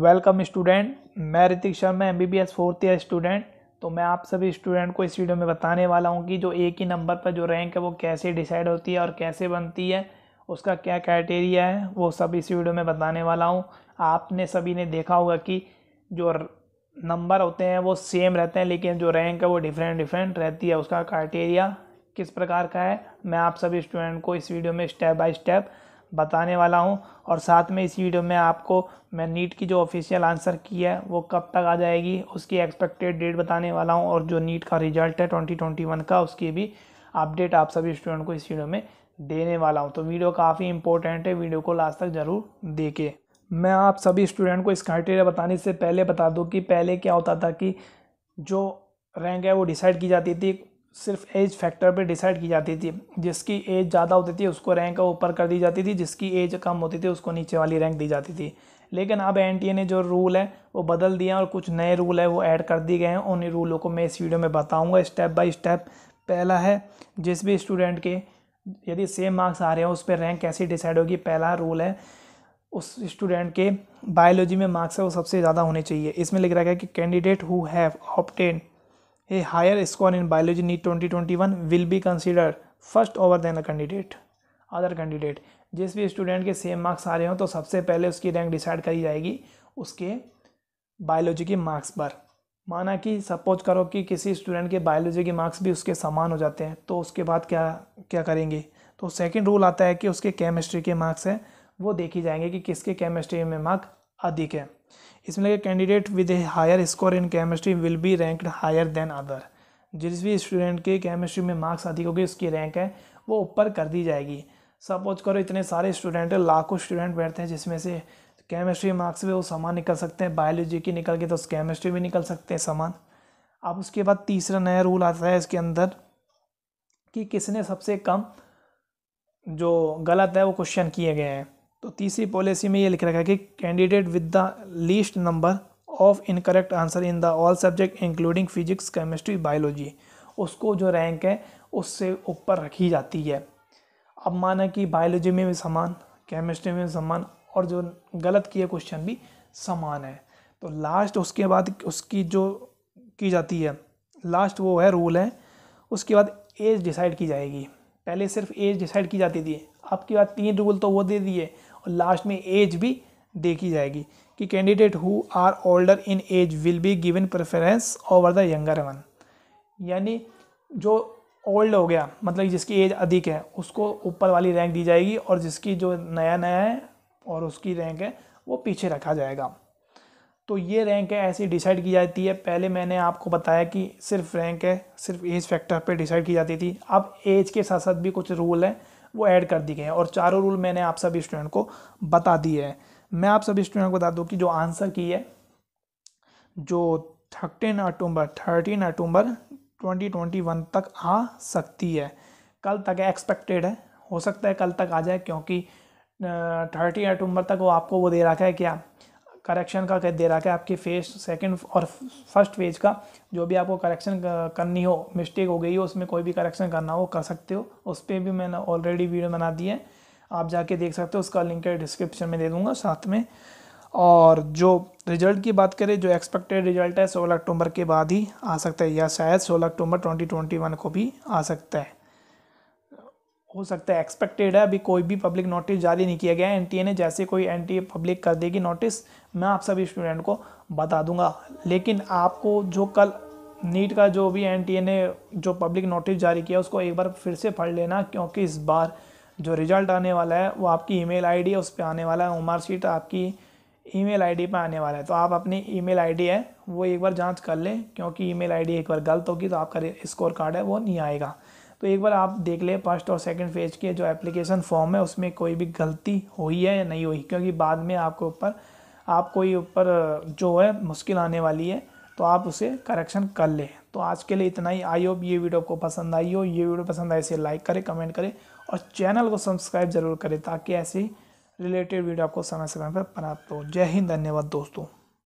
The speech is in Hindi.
वेलकम स्टूडेंट मैं Hrithik Sharma M B B S fourth year student तो मैं आप सभी स्टूडेंट को इस वीडियो में बताने वाला हूँ कि जो एक ही नंबर पर जो रैंक है वो कैसे डिसाइड होती है और कैसे बनती है उसका क्या क्राइटेरिया है वो सब इस वीडियो में बताने वाला हूँ आपने सभी ने देखा होगा कि जो नंबर होते हैं वो सेम रहते हैं लेकिन जो रैंक है वो डिफरेंट डिफरेंट रहती है उसका क्राइटेरिया किस प्रकार का है मैं आप सभी स्टूडेंट को इस वीडियो में स्टेप बाई स्टेप बताने वाला हूँ और साथ में इस वीडियो में आपको मैं नीट की जो ऑफिशियल आंसर की है वो कब तक आ जाएगी उसकी एक्सपेक्टेड डेट बताने वाला हूँ और जो नीट का रिजल्ट है ट्वेंटी ट्वेंटी वन का उसकी भी अपडेट आप सभी स्टूडेंट को इस वीडियो में देने वाला हूँ तो वीडियो काफ़ी इंपॉर्टेंट है वीडियो को लास्ट तक ज़रूर देखे मैं आप सभी स्टूडेंट को इस क्राइटेरिया बताने से पहले बता दूँ कि पहले क्या होता था कि जो रैंक है वो डिसाइड की जाती थी सिर्फ एज फैक्टर पे डिसाइड की जाती थी जिसकी एज ज़्यादा होती थी उसको रैंक ऊपर कर दी जाती थी जिसकी एज कम होती थी उसको नीचे वाली रैंक दी जाती थी लेकिन अब एन ने जो रूल है वो बदल दिया और कुछ नए रूल है वो ऐड कर दिए गए हैं उन रूलों को मैं इस वीडियो में बताऊँगा स्टेप बाई स्टेप पहला है जिस भी स्टूडेंट के यदि सेम मार्क्स आ रहे हैं उस पर रैंक कैसे डिसाइड होगी पहला रूल है उस स्टूडेंट के बायोलॉजी में मार्क्स है वो सबसे ज़्यादा होने चाहिए इसमें लिख रखा है कि candidate who have obtained a higher score in biology NEET 2021 will be considered first over than a candidate other candidate जिस भी स्टूडेंट के सेम मार्क्स आ रहे हों तो सबसे पहले उसकी रैंक डिसाइड करी जाएगी उसके बायोलॉजी के मार्क्स पर माना कि सपोज करो कि किसी स्टूडेंट के बायोलॉजी के मार्क्स भी उसके समान हो जाते हैं तो उसके बाद क्या क्या करेंगे तो सेकंड रूल आता है कि उसके केमिस्ट्री के मार्क्स हैं वो देखे जाएंगे कि किसके केमिस्ट्री में मार्क अधिक है इसमें लगे candidate with a higher score in chemistry will be ranked higher than other जिस भी स्टूडेंट के केमिस्ट्री में मार्क्स अधिक होगी उसकी रैंक है वो ऊपर कर दी जाएगी सपोज करो इतने सारे स्टूडेंट लाखों स्टूडेंट बैठते हैं जिसमें से केमिस्ट्री मार्क्स भी वो समान निकल सकते हैं बायोलॉजी की निकल के तो उस केमिस्ट्री भी निकल सकते हैं समान अब उसके बाद तीसरा नया रूल आता है इसके अंदर कि किसने सबसे कम जो गलत है वो क्वेश्चन किए गए हैं तो तीसरी पॉलिसी में ये लिख रखा है कि candidate with the least number of incorrect answer in the all subject including physics chemistry biology उसको जो रैंक है उससे ऊपर रखी जाती है अब माना कि बायोलॉजी में भी समान केमिस्ट्री में भी समान और जो गलत किए क्वेश्चन भी समान है तो लास्ट उसके बाद उसकी जो की जाती है लास्ट वो है रूल है उसके बाद एज डिसाइड की जाएगी पहले सिर्फ एज डिसाइड की जाती थी आपकी बात तीन रूल तो वो दे दिए और लास्ट में एज भी देखी जाएगी कि candidate who are older in age will be given preference over the younger one यानी जो ओल्ड हो गया मतलब जिसकी एज अधिक है उसको ऊपर वाली रैंक दी जाएगी और जिसकी जो नया नया है और उसकी रैंक है वो पीछे रखा जाएगा तो ये रैंक है ऐसी डिसाइड की जाती है पहले मैंने आपको बताया कि सिर्फ रैंक है सिर्फ एज फैक्टर पे डिसाइड की जाती थी अब एज के साथ साथ भी कुछ रूल हैं वो ऐड कर दिए गए हैं और चारों रूल मैंने आप सभी स्टूडेंट को बता दिए हैं मैं आप सभी स्टूडेंट को बता दूँ कि जो आंसर की है जो thirteen October thirteen October twenty twenty one तक आ सकती है कल तक एक्सपेक्टेड है हो सकता है कल तक आ जाए क्योंकि थर्टी अक्टूबर तक वो आपको वो दे रखा है क्या करेक्शन का दे रहा है आपके फेस सेकंड और फर्स्ट फेज का जो भी आपको करेक्शन करनी हो मिस्टेक हो गई हो उसमें कोई भी करेक्शन करना हो कर सकते हो उस पर भी मैंने ऑलरेडी वीडियो बना दी है आप जाके देख सकते हो उसका लिंक डिस्क्रिप्शन में दे दूँगा साथ में और जो रिजल्ट की बात करें जो एक्सपेक्टेड रिजल्ट है सोलह अक्टूबर के बाद ही आ सकता है या शायद सोलह अक्टूबर ट्वेंटी ट्वेंटी वन को भी आ सकता है हो सकता है एक्सपेक्टेड है अभी कोई भी पब्लिक नोटिस जारी नहीं किया गया है एन ने जैसे कोई एन पब्लिक कर देगी नोटिस मैं आप सभी स्टूडेंट को बता दूंगा लेकिन आपको जो कल नीट का जो भी एन ने जो पब्लिक नोटिस जारी किया उसको एक बार फिर से पढ़ लेना क्योंकि इस बार जो रिजल्ट आने वाला है वो आपकी ई मेल है उस पर आने वाला है उमर शीट आपकी ई मेल पर आने वाला है तो आप अपनी ई मेल है वो एक बार जाँच कर लें क्योंकि ई मेल एक बार गलत होगी तो आपका स्कोर कार्ड है वो नहीं आएगा तो एक बार आप देख ले फर्स्ट और सेकंड फेज के जो एप्लीकेशन फॉर्म है उसमें कोई भी गलती हुई है या नहीं हुई क्योंकि बाद में आपके ऊपर आपको ये ऊपर जो है मुश्किल आने वाली है तो आप उसे करेक्शन कर लें तो आज के लिए इतना ही आई होप ये वीडियो आपको पसंद आई हो ये वीडियो पसंद आए इसे लाइक करें कमेंट करें और चैनल को सब्सक्राइब जरूर करें ताकि ऐसे रिलेटेड वीडियो आपको समय समय पर प्राप्त हो जय हिंद धन्यवाद दोस्तों